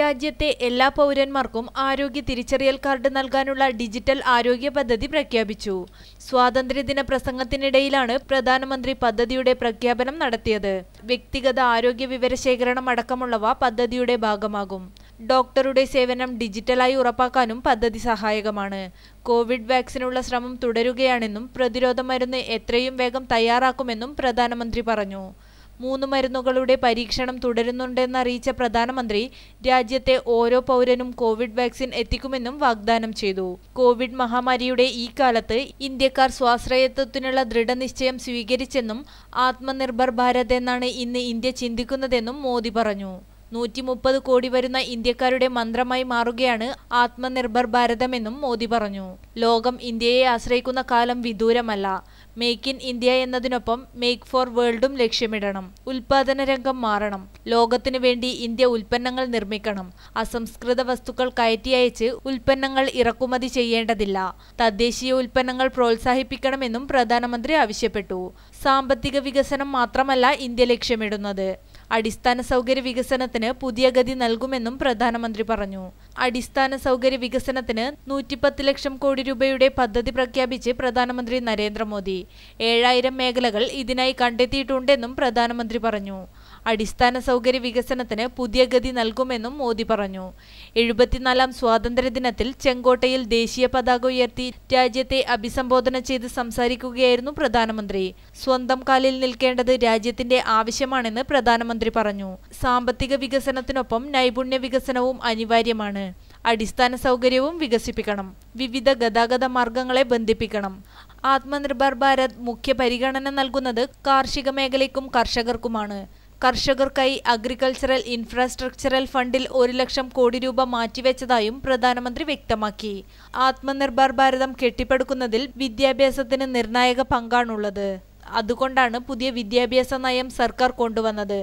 രാജ്യത്തെ എല്ലാ പൗരന്മാർക്കും ആരോഗ്യ തിരിച്ചറിയൽ കാർഡ് നൽകാനുള്ള ഡിജിറ്റൽ ആരോഗ്യ പദ്ധതി പ്രഖ്യാപിച്ചു സ്വാതന്ത്ര്യദിന പ്രസംഗത്തിനിടയിലാണ് പ്രധാനമന്ത്രി പദ്ധതിയുടെ പ്രഖ്യാപനം നടത്തിയത് വ്യക്തിഗത ആരോഗ്യ വിവരശേഖരണം അടക്കമുള്ളവ പദ്ധതിയുടെ ഭാഗമാകും ഡോക്ടറുടെ സേവനം ഡിജിറ്റലായി ഉറപ്പാക്കാനും പദ്ധതി സഹായകമാണ് കോവിഡ് വാക്സിനുള്ള ശ്രമം തുടരുകയാണെന്നും പ്രതിരോധ മരുന്ന് എത്രയും വേഗം തയ്യാറാക്കുമെന്നും പ്രധാനമന്ത്രി പറഞ്ഞു മൂന്ന് മരുന്നുകളുടെ പരീക്ഷണം തുടരുന്നുണ്ടെന്ന് അറിയിച്ച പ്രധാനമന്ത്രി രാജ്യത്തെ ഓരോ പൗരനും കോവിഡ് വാക്സിൻ എത്തിക്കുമെന്നും വാഗ്ദാനം ചെയ്തു കോവിഡ് മഹാമാരിയുടെ ഈ കാലത്ത് ഇന്ത്യക്കാർ സ്വാശ്രയത്വത്തിനുള്ള ദൃഢനിശ്ചയം സ്വീകരിച്ചെന്നും ആത്മനിർഭർ ഭാരത് എന്നാണ് ഇന്ന് ഇന്ത്യ ചിന്തിക്കുന്നതെന്നും മോദി പറഞ്ഞു നൂറ്റി മുപ്പത് കോടി വരുന്ന ഇന്ത്യക്കാരുടെ മന്ത്രമായി മാറുകയാണ് ആത്മനിർഭർ ഭാരതമെന്നും മോദി പറഞ്ഞു ലോകം ഇന്ത്യയെ ആശ്രയിക്കുന്ന കാലം വിദൂരമല്ല മേക്ക് ഇൻ ഇന്ത്യ എന്നതിനൊപ്പം മേക്ക് ഫോർ വേൾഡും ലക്ഷ്യമിടണം ഉൽപാദന രംഗം മാറണം ലോകത്തിനു വേണ്ടി ഇന്ത്യ ഉൽപ്പന്നങ്ങൾ നിർമ്മിക്കണം അസംസ്കൃത വസ്തുക്കൾ കയറ്റി അയച്ച് ഉൽപ്പന്നങ്ങൾ ഇറക്കുമതി ചെയ്യേണ്ടതില്ല തദ്ദേശീയ ഉൽപ്പന്നങ്ങൾ പ്രോത്സാഹിപ്പിക്കണമെന്നും പ്രധാനമന്ത്രി ആവശ്യപ്പെട്ടു സാമ്പത്തിക വികസനം മാത്രമല്ല ഇന്ത്യ ലക്ഷ്യമിടുന്നത് അടിസ്ഥാന സൗകര്യ വികസനത്തിന് പുതിയ ഗതി നൽകുമെന്നും പ്രധാനമന്ത്രി പറഞ്ഞു അടിസ്ഥാന സൗകര്യ വികസനത്തിന് നൂറ്റിപ്പത്ത് ലക്ഷം കോടി രൂപയുടെ പദ്ധതി പ്രഖ്യാപിച്ച് പ്രധാനമന്ത്രി നരേന്ദ്രമോദി ഏഴായിരം മേഖലകൾ ഇതിനായി കണ്ടെത്തിയിട്ടുണ്ടെന്നും പ്രധാനമന്ത്രി പറഞ്ഞു അടിസ്ഥാന സൗകര്യ വികസനത്തിന് പുതിയ ഗതി നൽകുമെന്നും മോദി പറഞ്ഞു എഴുപത്തിനാലാം സ്വാതന്ത്ര്യദിനത്തിൽ ചെങ്കോട്ടയിൽ ദേശീയ പതാക ഉയർത്തി രാജ്യത്തെ അഭിസംബോധന ചെയ്ത് സംസാരിക്കുകയായിരുന്നു പ്രധാനമന്ത്രി സ്വന്തം കാലിൽ നിൽക്കേണ്ടത് രാജ്യത്തിന്റെ ആവശ്യമാണെന്ന് പ്രധാനമന്ത്രി പറഞ്ഞു സാമ്പത്തിക വികസനത്തിനൊപ്പം നൈപുണ്യ വികസനവും അനിവാര്യമാണ് അടിസ്ഥാന സൗകര്യവും വികസിപ്പിക്കണം വിവിധ ഗതാഗത മാർഗങ്ങളെ ബന്ധിപ്പിക്കണം ആത്മനിർഭർ ഭാരത് മുഖ്യ പരിഗണന നൽകുന്നത് കാർഷിക മേഖലയ്ക്കും കർഷകർക്കുമാണ് കർഷകർക്കായി അഗ്രികൾച്ചറൽ ഇൻഫ്രാസ്ട്രക്ചറൽ ഫണ്ടിൽ ഒരു ലക്ഷം കോടി രൂപ മാറ്റിവെച്ചതായും പ്രധാനമന്ത്രി വ്യക്തമാക്കി ആത്മനിർഭർ ഭാരതം കെട്ടിപ്പടുക്കുന്നതിൽ വിദ്യാഭ്യാസത്തിന് നിർണായക പങ്കാണുള്ളത് അതുകൊണ്ടാണ് പുതിയ വിദ്യാഭ്യാസ നയം സർക്കാർ കൊണ്ടുവന്നത്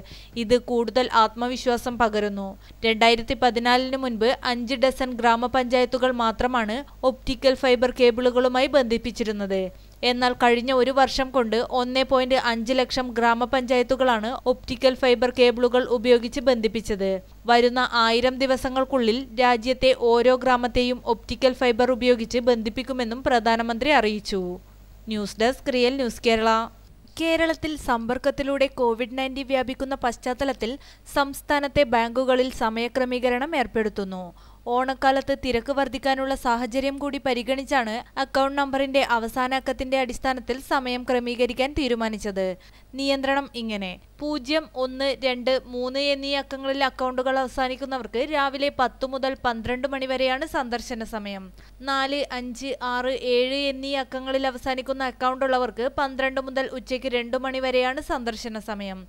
ഇത് കൂടുതൽ ആത്മവിശ്വാസം പകരുന്നു രണ്ടായിരത്തി പതിനാലിന് മുൻപ് അഞ്ച് ഡസൺ ഗ്രാമപഞ്ചായത്തുകൾ മാത്രമാണ് ഒപ്റ്റിക്കൽ ഫൈബർ കേബിളുകളുമായി ബന്ധിപ്പിച്ചിരുന്നത് എന്നാൽ കഴിഞ്ഞ ഒരു വർഷം കൊണ്ട് ഒന്നേ പോയിന്റ് അഞ്ച് ലക്ഷം ഗ്രാമപഞ്ചായത്തുകളാണ് ഒപ്റ്റിക്കൽ ഫൈബർ കേബിളുകൾ ഉപയോഗിച്ച് ബന്ധിപ്പിച്ചത് വരുന്ന ആയിരം ദിവസങ്ങൾക്കുള്ളിൽ രാജ്യത്തെ ഓരോ ഗ്രാമത്തെയും ഒപ്റ്റിക്കൽ ഫൈബർ ഉപയോഗിച്ച് ബന്ധിപ്പിക്കുമെന്നും പ്രധാനമന്ത്രി അറിയിച്ചു news desk real news Kerala കേരളത്തിൽ സമ്പർക്കത്തിലൂടെ കോവിഡ് നയൻറ്റീൻ വ്യാപിക്കുന്ന പശ്ചാത്തലത്തിൽ സംസ്ഥാനത്തെ ബാങ്കുകളിൽ സമയക്രമീകരണം ഏർപ്പെടുത്തുന്നു ഓണക്കാലത്ത് തിരക്ക് വർദ്ധിക്കാനുള്ള സാഹചര്യം കൂടി പരിഗണിച്ചാണ് അക്കൗണ്ട് നമ്പറിന്റെ അവസാന അക്കത്തിന്റെ അടിസ്ഥാനത്തിൽ സമയം ക്രമീകരിക്കാൻ തീരുമാനിച്ചത് നിയന്ത്രണം ഇങ്ങനെ പൂജ്യം ഒന്ന് രണ്ട് മൂന്ന് എന്നീ അക്കങ്ങളിൽ അക്കൗണ്ടുകൾ അവസാനിക്കുന്നവർക്ക് രാവിലെ പത്തു മുതൽ പന്ത്രണ്ട് മണിവരെയാണ് സന്ദർശന സമയം നാല് അഞ്ച് ആറ് ഏഴ് എന്നീ അക്കങ്ങളിൽ അവസാനിക്കുന്ന അക്കൗണ്ട് ഉള്ളവർക്ക് പന്ത്രണ്ട് മുതൽ ഉച്ചയ്ക്ക് രണ്ട് മണിവരെയാണ് സന്ദർശന സമയം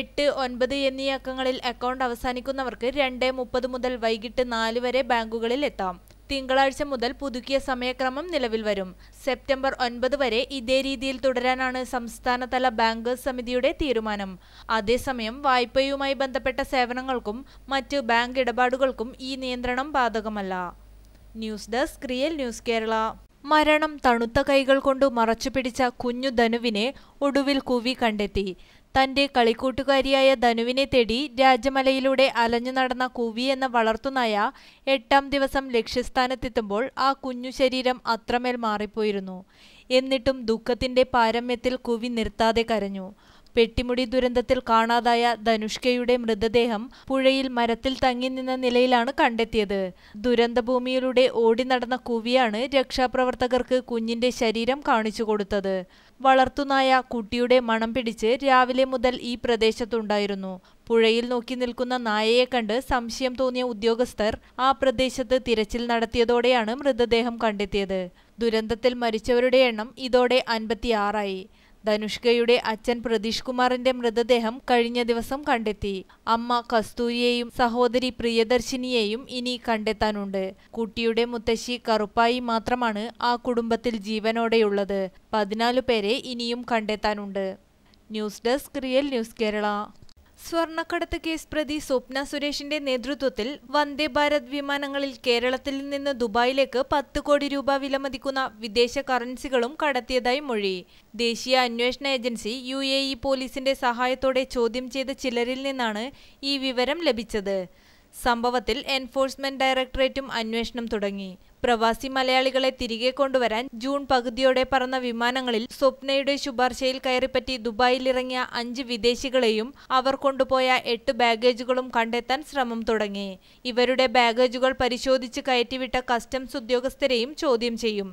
എട്ട് ഒൻപത് എന്നീ അക്കങ്ങളിൽ അക്കൗണ്ട് അവസാനിക്കുന്നവർക്ക് രണ്ട് മുപ്പത് മുതൽ വൈകിട്ട് നാല് വരെ ബാങ്കുകളിൽ എത്താം തിങ്കളാഴ്ച മുതൽ പുതുക്കിയ സമയക്രമം നിലവിൽ വരും സെപ്റ്റംബർ ഒൻപത് വരെ ഇതേ രീതിയിൽ തുടരാനാണ് സംസ്ഥാനതല ബാങ്കേഴ്സ് സമിതിയുടെ തീരുമാനം അതേസമയം വായ്പയുമായി ബന്ധപ്പെട്ട സേവനങ്ങൾക്കും മറ്റ് ബാങ്ക് ഇടപാടുകൾക്കും ഈ നിയന്ത്രണം ബാധകമല്ല news desk real news Kerala മരണം തണുത്ത കൈകൾ കൊണ്ട് പിടിച്ച കുഞ്ഞു ധനുവിനെ ഒടുവിൽ കുവി കണ്ടെത്തി തന്റെ കളിക്കൂട്ടുകാരിയായ ധനുവിനെ തേടി രാജമലയിലൂടെ അലഞ്ഞു നടന്ന കുവി എന്ന വളർത്തുനായ എട്ടാം ദിവസം ലക്ഷ്യസ്ഥാനത്തെത്തുമ്പോൾ ആ കുഞ്ഞു ശരീരം അത്രമേൽ മാറിപ്പോയിരുന്നു എന്നിട്ടും ദുഃഖത്തിന്റെ പാരമ്യത്തിൽ കുവി നിർത്താതെ കരഞ്ഞു പെട്ടിമുടി ദുരന്തത്തിൽ കാണാതായ ധനുഷ്കയുടെ മൃതദേഹം പുഴയിൽ മരത്തിൽ തങ്ങി നിന്ന നിലയിലാണ് കണ്ടെത്തിയത് ദുരന്തഭൂമിയിലൂടെ ഓടി നടന്ന കുവിയാണ് രക്ഷാപ്രവർത്തകർക്ക് കുഞ്ഞിന്റെ ശരീരം കാണിച്ചു കൊടുത്തത് വളർത്തുനായ കുട്ടിയുടെ മണം പിടിച്ച് രാവിലെ മുതൽ ഈ പ്രദേശത്തുണ്ടായിരുന്നു പുഴയിൽ നോക്കി നിൽക്കുന്ന നായയെ കണ്ട് സംശയം തോന്നിയ ഉദ്യോഗസ്ഥർ ആ പ്രദേശത്ത് തിരച്ചിൽ നടത്തിയതോടെയാണ് മൃതദേഹം കണ്ടെത്തിയത് ദുരന്തത്തിൽ മരിച്ചവരുടെ എണ്ണം ഇതോടെ അൻപത്തിയാറായി ധനുഷ്കയുടെ അച്ഛൻ പ്രതീഷ് കുമാറിന്റെ മൃതദേഹം കഴിഞ്ഞ ദിവസം കണ്ടെത്തി അമ്മ കസ്തൂരിയെയും സഹോദരി പ്രിയദർശിനിയെയും ഇനി കണ്ടെത്താനുണ്ട് കുട്ടിയുടെ മുത്തശ്ശി കറുപ്പായി മാത്രമാണ് ആ കുടുംബത്തിൽ ജീവനോടെയുള്ളത് പതിനാല് പേരെ ഇനിയും കണ്ടെത്താനുണ്ട് news desk real news Kerala സ്വർണ്ണക്കടത്ത് കേസ് പ്രതി സ്വപ്ന സുരേഷിന്റെ നേതൃത്വത്തിൽ വന്ദേ ഭാരത് വിമാനങ്ങളിൽ കേരളത്തിൽ നിന്ന് ദുബായിലേക്ക് പത്ത് കോടി രൂപ വിലമതിക്കുന്ന വിദേശ കറൻസികളും കടത്തിയതായി മൊഴി ദേശീയ അന്വേഷണ ഏജൻസി യു പോലീസിന്റെ സഹായത്തോടെ ചോദ്യം ചെയ്ത ചിലരിൽ നിന്നാണ് ഈ വിവരം ലഭിച്ചത് സംഭവത്തിൽ എൻഫോഴ്സ്മെന്റ് ഡയറക്ടറേറ്റും അന്വേഷണം തുടങ്ങി പ്രവാസി മലയാളികളെ തിരികെ കൊണ്ടുവരാൻ ജൂൺ പകുതിയോടെ പറന്ന വിമാനങ്ങളിൽ സ്വപ്നയുടെ ശുപാർശയിൽ കയറിപ്പറ്റി ദുബായിലിറങ്ങിയ അഞ്ച് വിദേശികളെയും അവർ കൊണ്ടുപോയ എട്ട് ബാഗേജുകളും കണ്ടെത്താൻ ശ്രമം തുടങ്ങി ഇവരുടെ ബാഗേജുകൾ പരിശോധിച്ച് കയറ്റിവിട്ട കസ്റ്റംസ് ഉദ്യോഗസ്ഥരെയും ചോദ്യം ചെയ്യും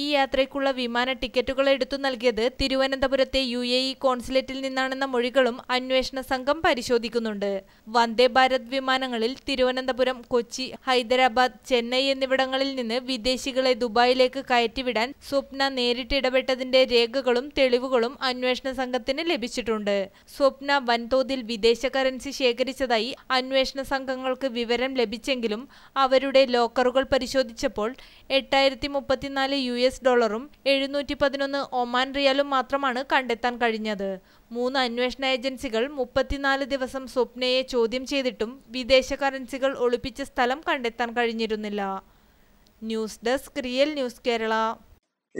ഈ യാത്രയ്ക്കുള്ള വിമാന ടിക്കറ്റുകൾ എടുത്തു നൽകിയത് തിരുവനന്തപുരത്തെ യു എ ഇ കോൺസുലേറ്റിൽ നിന്നാണെന്ന മൊഴികളും അന്വേഷണ സംഘം പരിശോധിക്കുന്നുണ്ട് വന്ദേ ഭാരത് വിമാനങ്ങളിൽ തിരുവനന്തപുരം കൊച്ചി ഹൈദരാബാദ് ചെന്നൈ എന്നിവിടങ്ങളിൽ നിന്ന് വിദേശികളെ ദുബായിലേക്ക് കയറ്റിവിടാൻ സ്വപ്ന നേരിട്ട് ഇടപെട്ടതിന്റെ രേഖകളും തെളിവുകളും അന്വേഷണ സംഘത്തിന് ലഭിച്ചിട്ടുണ്ട് സ്വപ്ന വൻതോതിൽ വിദേശ കറൻസി ശേഖരിച്ചതായി അന്വേഷണ സംഘങ്ങൾക്ക് വിവരം ലഭിച്ചെങ്കിലും അവരുടെ ലോക്കറുകൾ പരിശോധിച്ചപ്പോൾ എട്ടായിരത്തി മുപ്പത്തിനാല് യു എസ് ഡോളറും എഴുന്നൂറ്റി പതിനൊന്ന് ഒമാൻ റിയാലും മാത്രമാണ് കണ്ടെത്താൻ കഴിഞ്ഞത് മൂന്ന് അന്വേഷണ ഏജൻസികൾ മുപ്പത്തിനാല് ദിവസം സ്വപ്നയെ ചോദ്യം ചെയ്തിട്ടും വിദേശ കറൻസികൾ ഒളിപ്പിച്ച സ്ഥലം കണ്ടെത്താൻ കഴിഞ്ഞിരുന്നില്ല news desk real news Kerala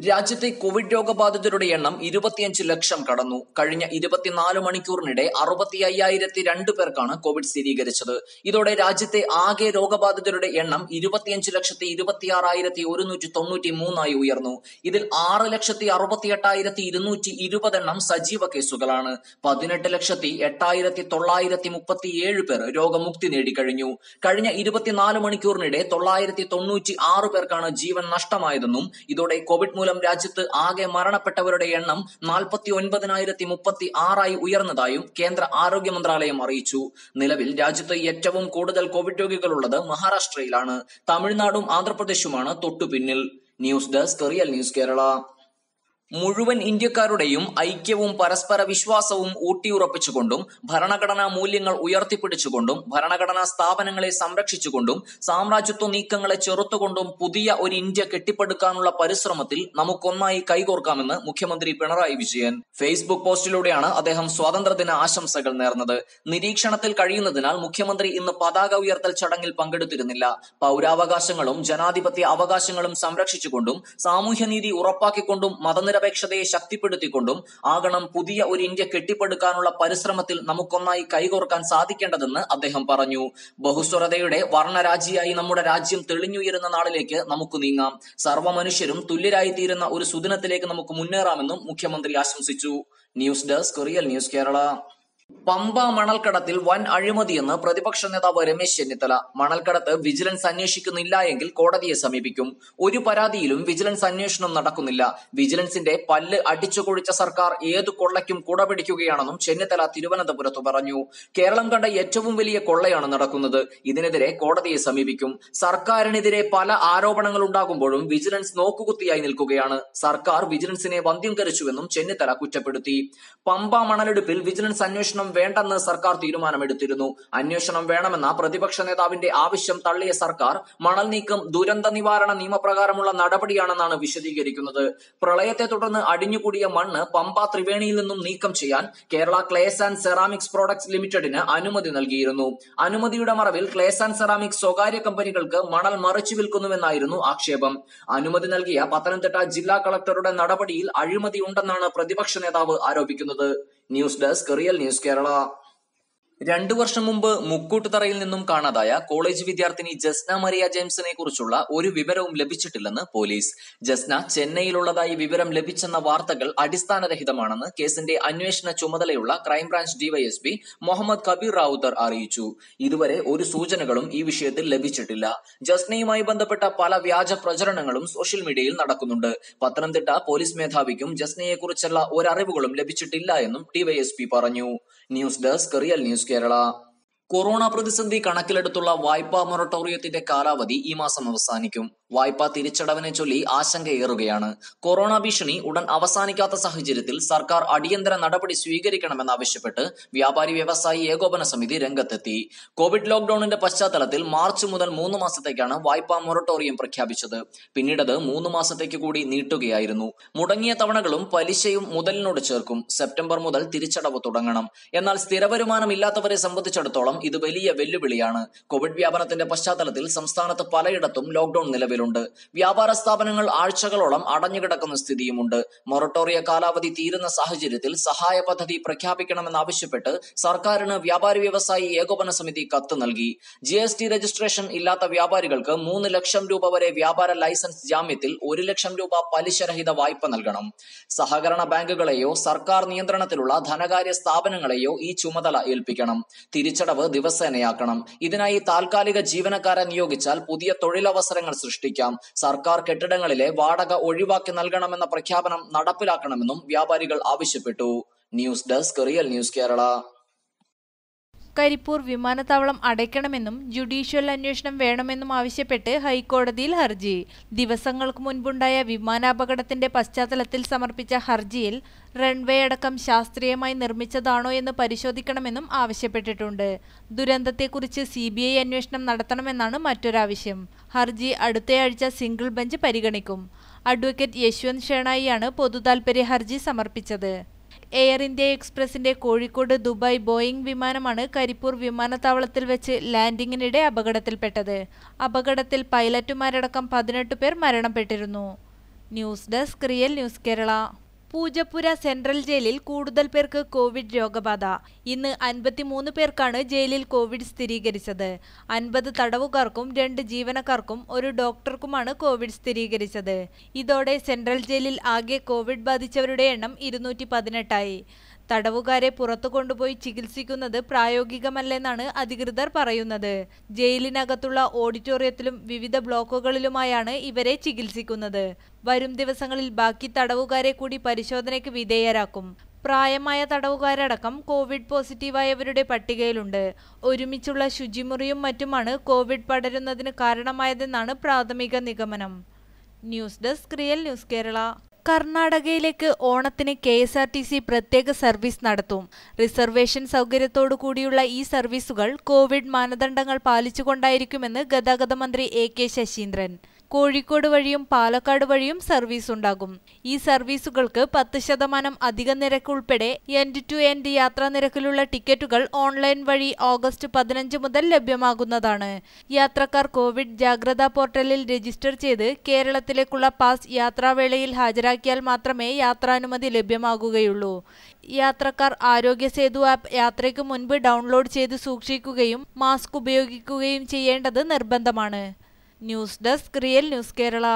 രാജ്യത്തെ കോവിഡ് രോഗബാധിതരുടെ എണ്ണം ഇരുപത്തിയഞ്ച് ലക്ഷം കടന്നു കഴിഞ്ഞ ഇരുപത്തിനാല് മണിക്കൂറിനിടെ അറുപത്തി അയ്യായിരത്തി രണ്ട് പേർക്കാണ് കോവിഡ് സ്ഥിരീകരിച്ചത് ഇതോടെ രാജ്യത്തെ ആകെ രോഗബാധിതരുടെ എണ്ണം ഇരുപത്തിയഞ്ച് ലക്ഷത്തി ഇരുപത്തിയാറായിരത്തി ഒരുന്നൂറ്റി തൊണ്ണൂറ്റി മൂന്നായി ഉയർന്നു ഇതിൽ ആറ് ലക്ഷത്തി അറുപത്തി എട്ടായിരത്തി ഇരുന്നൂറ്റി ഇരുപതെണ്ണം സജീവ കേസുകളാണ് പതിനെട്ട് ലക്ഷത്തി എട്ടായിരത്തി തൊള്ളായിരത്തി മുപ്പത്തി ഏഴ് പേർ രോഗമുക്തി നേടിക്കഴിഞ്ഞു കഴിഞ്ഞ ഇരുപത്തിനാല് മണിക്കൂറിനിടെ തൊള്ളായിരത്തി തൊണ്ണൂറ്റി ആറ് പേർക്കാണ് ജീവൻ നഷ്ടമായതെന്നും ഇതോടെ കോവിഡ് മൂലം മൂലം രാജ്യത്ത് ആകെ മരണപ്പെട്ടവരുടെ എണ്ണം നാൽപ്പത്തി ഒൻപതിനായിരത്തി മുപ്പത്തി ആറായി ഉയർന്നതായും കേന്ദ്ര ആരോഗ്യ മന്ത്രാലയം അറിയിച്ചു നിലവിൽ രാജ്യത്ത് ഏറ്റവും കൂടുതൽ കോവിഡ് രോഗികളുള്ളത് മഹാരാഷ്ട്രയിലാണ് തമിഴ്നാടും ആന്ധ്രാപ്രദേശുമാണ് തൊട്ടുപിന്നിൽ news desk real news Kerala മുഴുവൻ ഇന്ത്യക്കാരുടെയും ഐക്യവും പരസ്പര വിശ്വാസവും ഊട്ടിയുറപ്പിച്ചുകൊണ്ടും ഭരണഘടനാ മൂല്യങ്ങൾ ഉയർത്തിപ്പിടിച്ചുകൊണ്ടും ഭരണഘടനാ സ്ഥാപനങ്ങളെ സംരക്ഷിച്ചുകൊണ്ടും സാമ്രാജ്യത്വ നീക്കങ്ങളെ ചെറുത്തുകൊണ്ടും പുതിയ ഒരു ഇന്ത്യ കെട്ടിപ്പടുക്കാനുള്ള പരിശ്രമത്തിൽ നമുക്കൊന്നായി കൈകോർക്കാമെന്ന് മുഖ്യമന്ത്രി പിണറായി വിജയൻ ഫേസ്ബുക്ക് പോസ്റ്റിലൂടെയാണ് അദ്ദേഹം സ്വാതന്ത്ര്യദിന ആശംസകൾ നേർന്നത് നിരീക്ഷണത്തിൽ കഴിയുന്നതിനാൽ മുഖ്യമന്ത്രി ഇന്ന് പതാക ഉയർത്തൽ ചടങ്ങിൽ പങ്കെടുത്തിരുന്നില്ല പൗരാവകാശങ്ങളും ജനാധിപത്യ അവകാശങ്ങളും സംരക്ഷിച്ചുകൊണ്ടും സാമൂഹ്യനീതി ഉറപ്പാക്കിക്കൊണ്ടും മതനിര നിരപേക്ഷതയെ ശക്തിപ്പെടുത്തിക്കൊണ്ടും ആകണം പുതിയ ഒരു ഇന്ത്യ കെട്ടിപ്പടുക്കാനുള്ള പരിശ്രമത്തിൽ നമുക്കൊന്നായി കൈകോർക്കാൻ സാധിക്കേണ്ടതെന്ന് അദ്ദേഹം പറഞ്ഞു ബഹുസ്വരതയുടെ വർണ്ണരാജിയായി നമ്മുടെ രാജ്യം തെളിഞ്ഞുയരുന്ന നാളിലേക്ക് നമുക്ക് നീങ്ങാം സർവ്വമനുഷ്യരും തുല്യരായി തീരുന്ന ഒരു സുദിനത്തിലേക്ക് നമുക്ക് മുന്നേറാമെന്നും മുഖ്യമന്ത്രി ആശംസിച്ചു news desk real news Kerala Pamba മണൽക്കടത്തിൽ വൻ അഴിമതിയെന്ന് പ്രതിപക്ഷ നേതാവ് രമേശ് ചെന്നിത്തല മണൽക്കടത്ത് വിജിലൻസ് അന്വേഷിക്കുന്നില്ല എങ്കിൽ കോടതിയെ സമീപിക്കും ഒരു പരാതിയിലും വിജിലൻസ് അന്വേഷണം നടക്കുന്നില്ല വിജിലൻസിന്റെ പല്ല് അടിച്ചു കൊഴിച്ച സർക്കാർ ഏതു കൊള്ളയ്ക്കും കുടപിടിക്കുകയാണെന്നും ചെന്നിത്തല തിരുവനന്തപുരത്ത് പറഞ്ഞു കേരളം കണ്ട ഏറ്റവും വലിയ കൊള്ളയാണ് നടക്കുന്നത് ഇതിനെതിരെ കോടതിയെ സമീപിക്കും സർക്കാരിനെതിരെ പല ആരോപണങ്ങൾ ഉണ്ടാകുമ്പോഴും വിജിലൻസ് നോക്കുകുത്തിയായി നിൽക്കുകയാണ് സർക്കാർ വിജിലൻസിനെ വന്ധ്യം കരിച്ചുവെന്നും ചെന്നിത്തല കുറ്റപ്പെടുത്തി പമ്പ മണലെടുപ്പിൽ വിജിലൻസ് അന്വേഷണം അന്വേഷണം വേണ്ടെന്ന് സർക്കാർ തീരുമാനമെടുത്തിരുന്നു അന്വേഷണം വേണമെന്ന പ്രതിപക്ഷ നേതാവിന്റെ ആവശ്യം തള്ളിയ സർക്കാർ മണൽ നീക്കം ദുരന്ത നിവാരണ നിയമപ്രകാരമുള്ള നടപടിയാണെന്നാണ് വിശദീകരിക്കുന്നത് പ്രളയത്തെ തുടർന്ന് അടിഞ്ഞുകൂടിയ മണ്ണ് പമ്പ ത്രിവേണിയിൽ നിന്നും നീക്കം ചെയ്യാൻ Kerala clays and ceramics products ലിമിറ്റഡിന് അനുമതി നൽകിയിരുന്നു അനുമതിയുടെ മറവിൽ ക്ലേസ് ആൻഡ് സെറാമിക്സ് സ്വകാര്യ കമ്പനികൾക്ക് മണൽ മറിച്ചു വിൽക്കുന്നുവെന്നായിരുന്നു ആക്ഷേപം അനുമതി നൽകിയ പത്തനംതിട്ട ജില്ലാ കളക്ടറുടെ നടപടിയിൽ അഴിമതി ഉണ്ടെന്നാണ് പ്രതിപക്ഷ നേതാവ് ആരോപിക്കുന്നത് news desk real news Kerala രണ്ടു വർഷം മുമ്പ് മുക്കൂട്ടുതറയിൽ നിന്നും കാണാതായ കോളേജ് വിദ്യാർത്ഥിനി ജസ്ന മറിയ ജെയിംസിനെ കുറിച്ചുള്ള ഒരു വിവരവും ലഭിച്ചിട്ടില്ലെന്ന് പോലീസ് ജസ്ന ചെന്നൈയിലുള്ളതായി വിവരം ലഭിച്ചെന്ന വാർത്തകൾ അടിസ്ഥാനരഹിതമാണെന്ന് കേസിന്റെ അന്വേഷണ ചുമതലയുള്ള ക്രൈംബ്രാഞ്ച് ഡിവൈഎസ്പി മുഹമ്മദ് കബീർ റാവുത്തർ അറിയിച്ചു ഇതുവരെ ഒരു സൂചനകളും ഈ വിഷയത്തിൽ ലഭിച്ചിട്ടില്ല ജസ്നയുമായി ബന്ധപ്പെട്ട പല വ്യാജ പ്രചരണങ്ങളും സോഷ്യൽ മീഡിയയിൽ നടക്കുന്നുണ്ട് പത്തനംതിട്ട പോലീസ് മേധാവിക്കും ജസ്നയെക്കുറിച്ചുള്ള ഒരറിവുകളും ലഭിച്ചിട്ടില്ല എന്നും ഡിവൈഎസ്പി പറഞ്ഞു news desk real news Kerala corona പ്രതിസന്ധി കണക്കിലെടുത്തുള്ള വായ്പാ മൊറട്ടോറിയത്തിന്റെ കാലാവധി ഈ മാസം അവസാനിക്കും വായ്പാ തിരിച്ചടവിനെ ചൊല്ലി ആശങ്കയേറുകയാണ് കൊറോണ ഭീഷണി ഉടൻ അവസാനിക്കാത്ത സാഹചര്യത്തിൽ സർക്കാർ അടിയന്തര നടപടി സ്വീകരിക്കണമെന്നാവശ്യപ്പെട്ട് വ്യാപാരി വ്യവസായി ഏകോപന സമിതി രംഗത്തെത്തി കോവിഡ് ലോക്ഡൌണിന്റെ പശ്ചാത്തലത്തിൽ മാർച്ച് മുതൽ മൂന്ന് മാസത്തേക്കാണ് വായ്പാ മൊറട്ടോറിയം പ്രഖ്യാപിച്ചത് പിന്നീടത് മൂന്ന് മാസത്തേക്ക് കൂടി നീട്ടുകയായിരുന്നു മുടങ്ങിയ തവണകളും പലിശയും മുതലിനോട് ചേർക്കും സെപ്റ്റംബർ മുതൽ തിരിച്ചടവ് തുടങ്ങണം എന്നാൽ ഇല്ലാത്തവരെ സംബന്ധിച്ചിടത്തോളം ഇത് വലിയ വെല്ലുവിളിയാണ് കോവിഡ് വ്യാപനത്തിന്റെ പശ്ചാത്തലത്തിൽ സംസ്ഥാനത്ത് പലയിടത്തും ലോക്ഡൌൺ നിലവിൽ നിലവിലുണ്ട് വ്യാപാര സ്ഥാപനങ്ങൾ ആഴ്ചകളോളം അടഞ്ഞുകിടക്കുന്ന സ്ഥിതിയുമുണ്ട് മൊറട്ടോറിയ കാലാവധി തീരുന്ന സാഹചര്യത്തിൽ സഹായ പദ്ധതി പ്രഖ്യാപിക്കണമെന്നാവശ്യപ്പെട്ട് സർക്കാരിന് വ്യാപാരി വ്യവസായി ഏകോപന സമിതി കത്ത് നൽകി ജി എസ് ടി രജിസ്ട്രേഷൻ ഇല്ലാത്ത വ്യാപാരികൾക്ക് മൂന്ന് ലക്ഷം രൂപ വരെ വ്യാപാര ലൈസൻസ് ജാമ്യത്തിൽ ഒരു ലക്ഷം രൂപ പലിശരഹിത വായ്പ നൽകണം സഹകരണ ബാങ്കുകളെയോ സർക്കാർ നിയന്ത്രണത്തിലുള്ള ധനകാര്യ സ്ഥാപനങ്ങളെയോ ഈ ചുമതല ഏൽപ്പിക്കണം തിരിച്ചടവ് ദിവസേനയാക്കണം ഇതിനായി താൽക്കാലിക ജീവനക്കാരെ നിയോഗിച്ചാൽ പുതിയ തൊഴിലവസരങ്ങൾ സൃഷ്ടിക്കും പ്രവർത്തിക്കാം സർക്കാർ കെട്ടിടങ്ങളിലെ വാടക ഒഴിവാക്കി നൽകണമെന്ന പ്രഖ്യാപനം നടപ്പിലാക്കണമെന്നും വ്യാപാരികൾ ആവശ്യപ്പെട്ടു news desk real news Kerala Karipur വിമാനത്താവളം അടയ്ക്കണമെന്നും ജുഡീഷ്യൽ അന്വേഷണം വേണമെന്നും ആവശ്യപ്പെട്ട് ഹൈക്കോടതിയിൽ ഹർജി ദിവസങ്ങൾക്ക് മുൻപുണ്ടായ വിമാനാപകടത്തിന്റെ പശ്ചാത്തലത്തിൽ സമർപ്പിച്ച ഹർജിയിൽ റൺവേ അടക്കം ശാസ്ത്രീയമായി നിർമ്മിച്ചതാണോ എന്ന് പരിശോധിക്കണമെന്നും ആവശ്യപ്പെട്ടിട്ടുണ്ട് ദുരന്തത്തെക്കുറിച്ച് സി ബി ഐ അന്വേഷണം നടത്തണമെന്നാണ് മറ്റൊരാവശ്യം ഹർജി അടുത്തയാഴ്ച സിംഗിൾ ബെഞ്ച് പരിഗണിക്കും അഡ്വക്കേറ്റ് യശ്വന്ത് ഷേണായിയാണ് പൊതുതാൽപര്യ ഹർജി സമർപ്പിച്ചത് എയർ ഇന്ത്യ എക്സ്പ്രസിന്റെ കോഴിക്കോട് ദുബായ് ബോയിംഗ് വിമാനമാണ് കരിപ്പൂർ വിമാനത്താവളത്തിൽ വെച്ച് ലാൻഡിങ്ങിനിടെ അപകടത്തിൽപ്പെട്ടത് അപകടത്തിൽ പൈലറ്റുമാരടക്കം പതിനെട്ട് പേർ മരണപ്പെട്ടിരുന്നു news desk real news Kerala Poojappura central ജയിലിൽ കൂടുതൽ പേർക്ക് കോവിഡ് രോഗബാധ ഇന്ന് അൻപത്തിമൂന്ന് പേർക്കാണ് ജയിലിൽ കോവിഡ് സ്ഥിരീകരിച്ചത് അൻപത് തടവുകാർക്കും രണ്ട് ജീവനക്കാർക്കും ഒരു ഡോക്ടർക്കുമാണ് കോവിഡ് സ്ഥിരീകരിച്ചത് ഇതോടെ സെൻട്രൽ ജയിലിൽ ആകെ കോവിഡ് ബാധിച്ചവരുടെ എണ്ണം ഇരുന്നൂറ്റി പതിനെട്ടായി തടവുകാരെ പുറത്തു കൊണ്ടുപോയി ചികിത്സിക്കുന്നത് പ്രായോഗികമല്ലെന്നാണ് അധികൃതർ പറയുന്നത് ജയിലിനകത്തുള്ള ഓഡിറ്റോറിയത്തിലും വിവിധ ബ്ലോക്കുകളിലുമായാണ് ഇവരെ ചികിത്സിക്കുന്നത് വരും ദിവസങ്ങളിൽ ബാക്കി തടവുകാരെ കൂടി പരിശോധനയ്ക്ക് വിധേയരാക്കും പ്രായമായ തടവുകാരടക്കം കോവിഡ് പോസിറ്റീവായവരുടെ പട്ടികയിലുണ്ട് ഒരുമിച്ചുള്ള ശുചിമുറിയും മറ്റുമാണ് കോവിഡ് പടരുന്നതിന് കാരണമായതെന്നാണ് പ്രാഥമിക നിഗമനം news desk real news Kerala കർണാടകയിലേക്ക് ഓണത്തിന് K S R T C പ്രത്യേക സർവീസ് നടത്തും റിസർവേഷൻ സൗകര്യത്തോടു കൂടിയുള്ള ഈ സർവീസുകൾ കോവിഡ് മാനദണ്ഡങ്ങൾ പാലിച്ചുകൊണ്ടായിരിക്കുമെന്ന് ഗതാഗത മന്ത്രി എ കെ ശശീന്ദ്രൻ കോഴിക്കോട് വഴിയും പാലക്കാട് വഴിയും സർവീസ് ഉണ്ടാകും ഈ സർവീസുകൾക്ക് പത്ത് ശതമാനം അധിക നിരക്ക് ഉൾപ്പെടെ എൻഡ് ടു എൻഡ് യാത്രാ നിരക്കിലുള്ള ടിക്കറ്റുകൾ ഓൺലൈൻ വഴി ഓഗസ്റ്റ് പതിനഞ്ച് മുതൽ ലഭ്യമാകുന്നതാണ് യാത്രക്കാർ കോവിഡ് ജാഗ്രതാ പോർട്ടലിൽ രജിസ്റ്റർ ചെയ്ത് കേരളത്തിലേക്കുള്ള പാസ് യാത്രാവേളയിൽ ഹാജരാക്കിയാൽ മാത്രമേ യാത്രാനുമതി ലഭ്യമാകുകയുള്ളൂ യാത്രക്കാർ ആരോഗ്യ സേതു ആപ്പ് യാത്രയ്ക്ക് മുൻപ് ഡൗൺലോഡ് ചെയ്ത് സൂക്ഷിക്കുകയും മാസ്ക് ഉപയോഗിക്കുകയും ചെയ്യേണ്ടത് നിർബന്ധമാണ് news desk real news Kerala